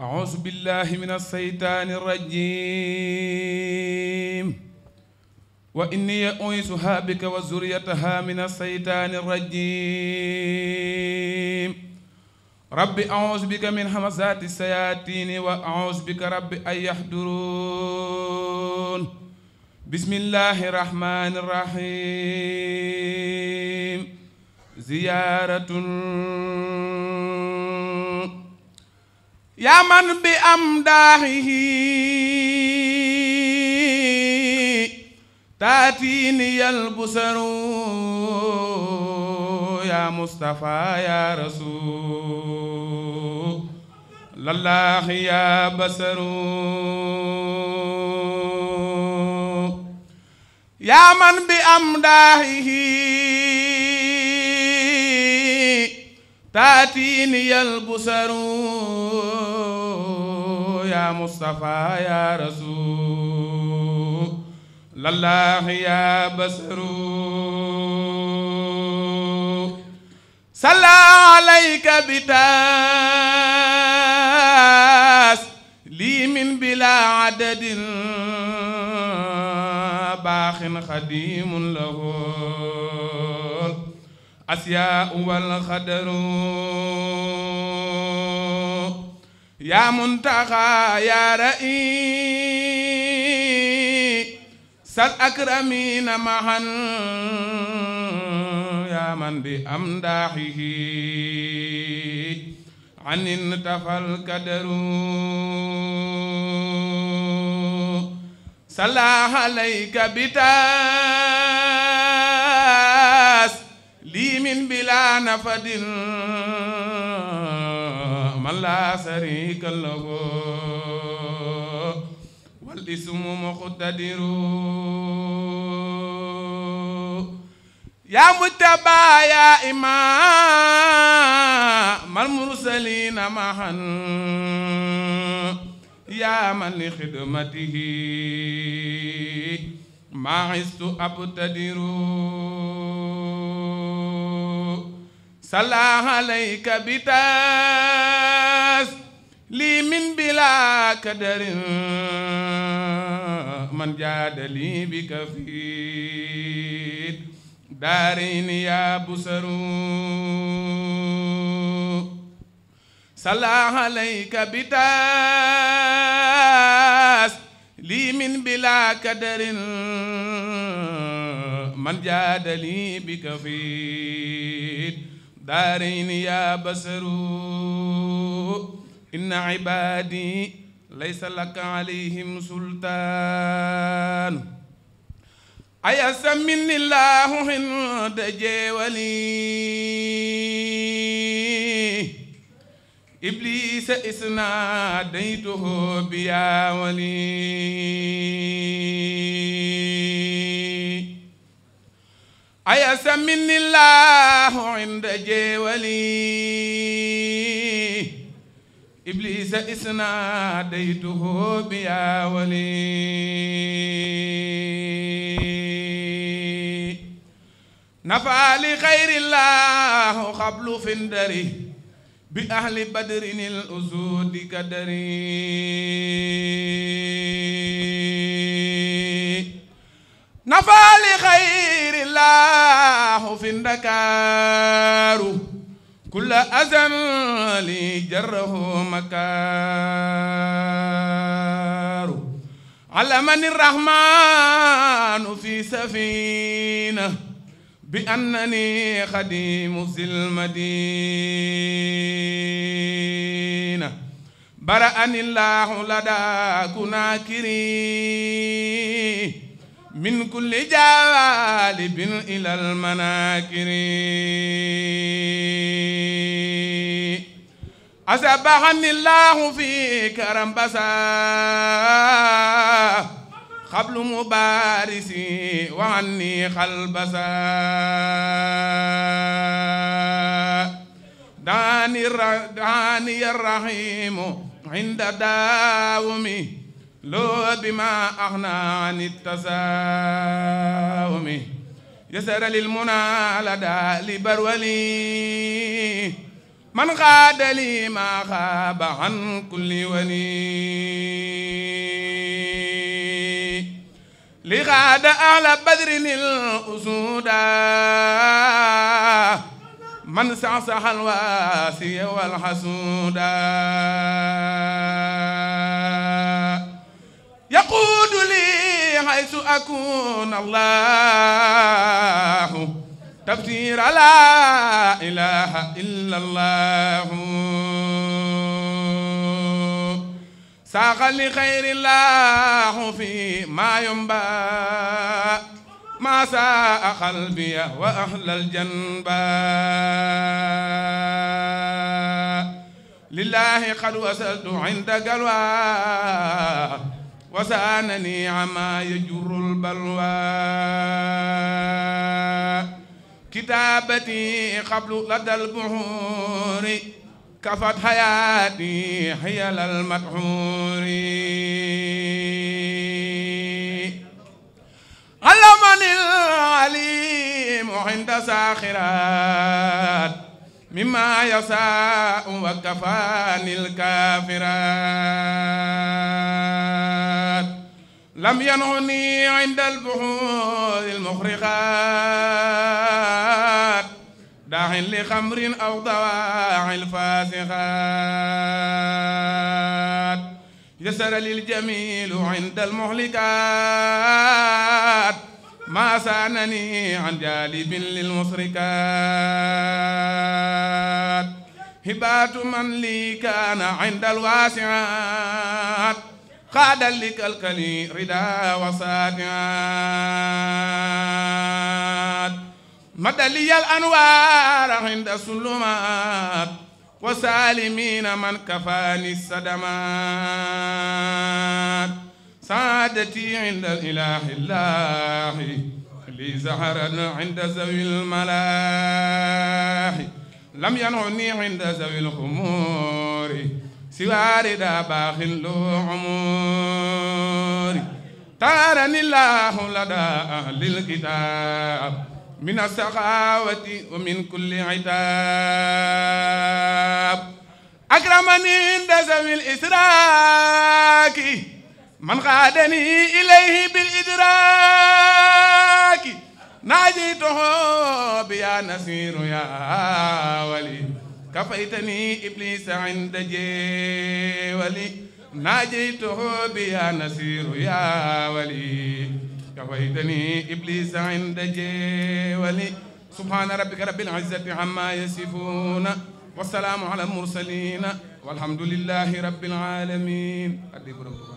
أعوذ بالله من الشيطان الرجيم وإني أعيذها بك وزريتها من الشيطان الرجيم ربي أعوذ بك من همزات السياتين وأعوذ بك ربي أن يحضرون بسم الله الرحمن الرحيم زيارة يا من بأمداحه تأتيني البصر يا مصطفى يا رسول الله يا بصر يا من بأمداحه تأتيني البصر يا مصطفى يا رسول الله يا بصر صلى عليك بتاس لي من بلا عدد باخ خديم له أسياء والخدر yaa muntaxa yaa ra'i sal akramina mahan yaa man bi am daaxihi anin tafal kadaru salaaha alayka bitaas liimin bila nafadin man laa sharika lahu wal ismu muqtadiru yaa mujtaba yaa imaam al mursalina mahan yaa man li xidmatihi maa istu abtadiru salaam alayka bitaa lii min bila kadarin man jaadali bi kafiit daarin ya busaru sala alayka bitaas lii min bila kadarin man jaadali bi kafiit daarin ya basaru إن عبادي ليس لك عليهم سلطان أيسمني الله عند جولي إبليس ديته بيا ولي أيسمني الله عند جولي إبليس إسنا ديته بيا ولي نفع لخير الله قبل فندري بأهل بدر الأسود قدري نفع لخير الله فندكارو كل أزم لي جره مكار علمني الرحمن في سفينة بأنني خديم ذي المدينة برأني الله لدى كناكري من كل جالب إلى المناكر أسبحني الله في كرم بسا قبل مبارسي وعني خلبسا داني الرحيم عند داومي لو بما أغنى عن التساؤم يسر للمنى لدى لبرولي من غاد لي ما غاب عن كل ولي لغاد أعلى بدر الأسود من سعصح الواسي والحسود حيث أكون الله تفسير لا إله إلا الله ساق لخير الله في ما ينبأ ما ساء قلبي وأهل الجنباء لله قد وصلت عند قلوى وسأنني عما يجر البلوى كتابتي قبل لدى البحور كفت حياتي حيل المدحور علمني العليم عند ساخرات مما يساء وكفاني الكافرات لم ينهني عند البحور المخرقات داع لخمر أو ضواع الفاسقات يسر للجميل عند المهلكات ما سانني عن جالب للمسركات هبات من لي كان عند الواسعات قاد لك الكلي وسادات مد مدلي الأنوار عند سلمات وسالمين من كفاني الصدمات سعادتي عند الإله الله لي زهرا عند ذوي الملاح لم ينعني عند ذوي الخمور سوى رداء باخ له عمور تارني الله لدى أهل الكتاب من السخاوة ومن كل عتاب أكرمني دزم الإسراك من قادني إليه بالإدراك ناجيته بيا نصير يا ولي كفيتني إبليس عند جيولي ناجيته بيا نسير يا ولي كفيتني إبليس عند جولي سبحان ربك رب العزة عما يصفون والسلام على المرسلين والحمد لله رب العالمين